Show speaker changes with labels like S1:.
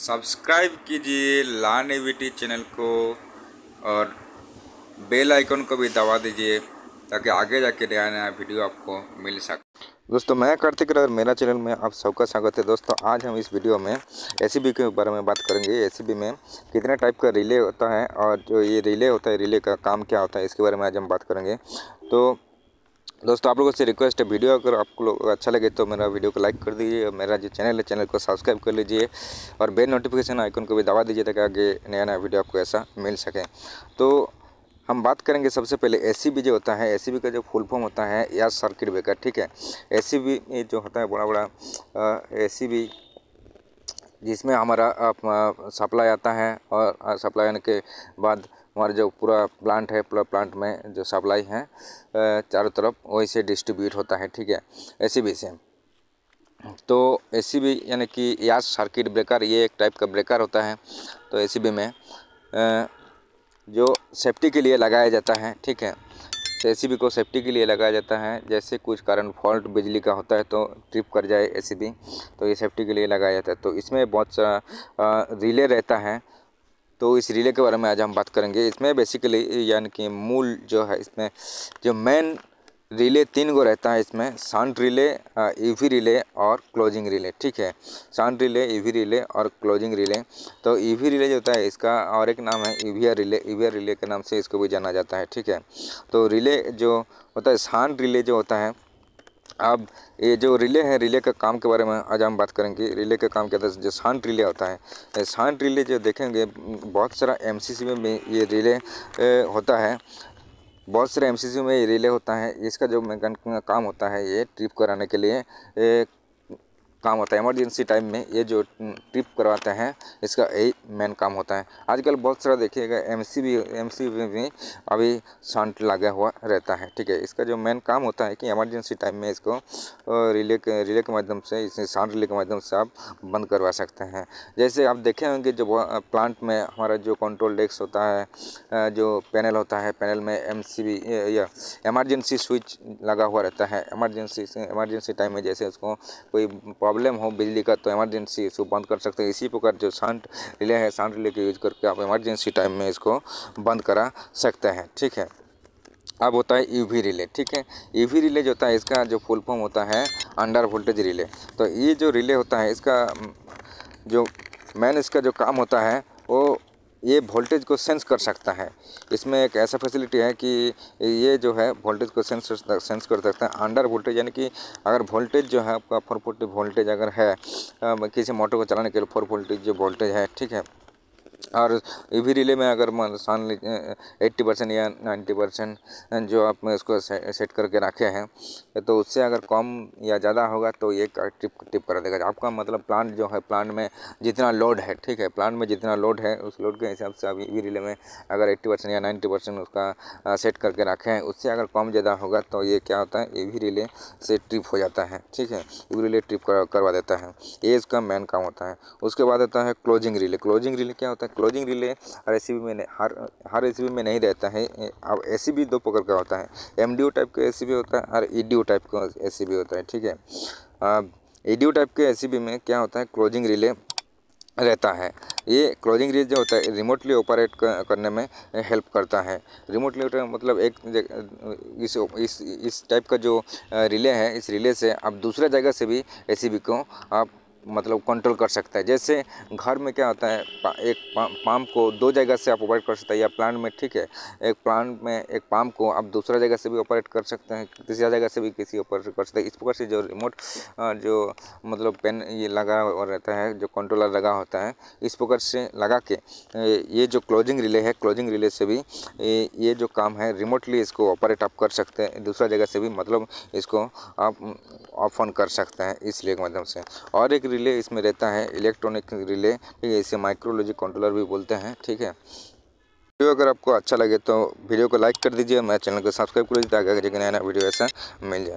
S1: subscribe कीजिए लान एविटी channel को और बेल आइकन को भी दबा दीजिए ताकि आगे जाके नया नया वीडियो आपको मिल सके दोस्तों मैं कार्तिक रहा मेरा चैनल में आप सबका स्वागत है दोस्तों आज हम इस वीडियो में एस के बारे में बात करेंगे एस में कितने टाइप का रिले होता है और जो ये रिले होता है रिले का काम क्या होता है इसके बारे में आज हम बात करेंगे तो दोस्तों आप लोगों से रिक्वेस्ट है वीडियो अगर आपको लोग अच्छा लगे तो मेरा वीडियो को लाइक कर दीजिए और मेरा जो चैनल है चैनल को सब्सक्राइब कर लीजिए और बेल नोटिफिकेशन आइकन को भी दबा दीजिए ताकि आगे नया नया वीडियो आपको ऐसा मिल सके तो हम बात करेंगे सबसे पहले ए सी बी जो होता है ए सी बी का जो फुल फॉर्म होता है या सर्किट ब्रेकर ठीक है ए सी बी जो होता है बड़ा बड़ा ए सी बी जिसमें हमारा सप्लाई आता है और सप्लाई आने के बाद हमारे जो पूरा प्लांट है पूरा प्लांट में जो सप्लाई है चारों तरफ वहीं से डिस्ट्रीब्यूट होता है ठीक है सी बी से तो ए यानी कि या सर्किट ब्रेकर ये एक टाइप का ब्रेकर होता है तो ए में जो सेफ्टी के लिए लगाया जाता है ठीक है तो ए को सेफ्टी के लिए लगाया जाता है जैसे कुछ कारण फॉल्ट बिजली का होता है तो ट्रिप कर जाए ए तो ये सेफ्टी के लिए लगाया जाता है तो इसमें बहुत सारा रिले रहता है तो इस रिले के बारे में आज हम बात करेंगे इसमें बेसिकली यानी कि मूल जो है इसमें जो मेन रिले तीन गो रहता है इसमें शांत रिले ईवी रिले और क्लोजिंग रिले ठीक है शांत रिले ईवी रिले और क्लोजिंग रिले तो ईवी e रिले जो होता है इसका और एक नाम है ईवीआर रिले ईवीआर रिले के नाम से इसको भी जाना जाता है ठीक है तो रिले जो होता है शांत रिले जो होता है अब ये जो रिले है रिले का काम के बारे में आज हम बात करेंगे रिले के काम के अंदर जो शांत रिले होता है शांत रिले जो देखेंगे बहुत सारा एमसीसी में भी ये रिले होता है बहुत सारे एमसीसी में ये रिले होता है इसका जो काम होता है ये ट्रिप कराने के लिए काम होता है इमरजेंसी टाइम में ये जो ट्रिप हम्म, करवाते हैं इसका यही मेन काम होता है आजकल बहुत सारा देखिएगा एम सी भी एम सी भी अभी संट लगा हुआ रहता है ठीक है इसका जो मेन काम होता है कि इमरजेंसी टाइम में इसको रिले के रिले के माध्यम से इस सांड रिले के माध्यम से आप बंद करवा सकते हैं जैसे आप देखे होंगे जो प्लांट में हमारा जो कंट्रोल डेस्क होता है जो पैनल होता है पैनल में एम या एमरजेंसी स्विच लगा हुआ रहता है एमरजेंसी इमरजेंसी टाइम में जैसे उसको कोई प्रॉब्लम हो बिजली का तो इमरजेंसी इसको बंद कर सकते हैं इसी प्रकार जो सांट रिले है सांट रिले के यूज़ करके आप इमरजेंसी टाइम में इसको बंद करा सकते हैं ठीक है अब होता है यूवी e रिले ठीक है यूवी e रिले जो होता है इसका जो फुल फॉर्म होता है अंडर वोल्टेज रिले तो ये जो रिले होता है इसका जो मैन इसका जो काम होता है वो ये वोल्टेज को सेंस कर सकता है इसमें एक ऐसा फैसिलिटी है कि ये जो है वोल्टेज को सेंस सेंस कर सकता है अंडर वोल्टेज यानी कि अगर वोल्टेज जो है आपका फोर फोर्टी वोल्टेज अगर है किसी मोटर को चलाने के लिए फोर फोर्टी जो वोल्टेज है ठीक है और ई वी रिले में अगर मान एट्टी परसेंट या नाइन्टी परसेंट जो आप उसको सेट करके रखे हैं तो उससे अगर कम या ज़्यादा होगा तो ये टिप टिप कर देगा आपका मतलब प्लांट जो है प्लांट में जितना लोड है ठीक है प्लांट में जितना लोड है उस लोड के हिसाब से आप ई वी रिले में अगर एट्टी परसेंट या नाइन्टी परसेंट उसका सेट करके रखे हैं उससे अगर कम ज़्यादा होगा तो ये क्या होता है ई वी रिले से ट्रिप हो जाता है ठीक है ईवी रिले ट्रिप करवा देता है ये इसका मेन काम होता है उसके बाद होता है क्लोजिंग रिले क्लोजिंग रिले क्या होता है इसमें क्लोजिंग रिले हर ए में हर हर ए में नहीं रहता है अब ए सी बी दो प्रकार का होता है एम डी ओ टाइप का ए सी बी होता है और ई डी ओ टाइप का ए सी बी होता है ठीक है ई डी ओ टाइप के ए सी बी में क्या होता है क्लोजिंग रिले रहता है ये क्लोजिंग रिले जो होता है रिमोटली ऑपरेट करने में हेल्प करता है रिमोटली मतलब एक इस इस इस टाइप का जो रिले है इस रिले से आप दूसरे जगह से भी ए को आप मतलब कंट्रोल कर सकता है जैसे घर में क्या होता है पा, एक पाम्प को दो जगह से आप ऑपरेट कर सकते हैं या प्लांट में ठीक है एक प्लांट में एक पाम्प को आप दूसरा जगह से भी ऑपरेट कर सकते हैं किसी जगह से भी किसी ऑपरेट कर सकते हैं इस प्रकार से जो रिमोट जो मतलब पेन ये लगा रहता है जो कंट्रोलर लगा होता है इस प्रकार से लगा के ये जो क्लोजिंग रिले है क्लोजिंग रिले से भी ये जो काम है रिमोटली इसको ऑपरेट आप कर सकते हैं दूसरा जगह से भी मतलब इसको आप ऑफ ऑन कर सकते हैं इस रिले के माध्यम से और एक रिले इसमें रहता है इलेक्ट्रॉनिक रिले ठीक है इसे माइक्रोलॉजी कंट्रोलर भी बोलते हैं ठीक है वीडियो अगर आपको अच्छा लगे तो वीडियो को लाइक कर दीजिए मेरे चैनल को सब्सक्राइब कर दीजिए ताकि नया नया वीडियो ऐसा मिल जाए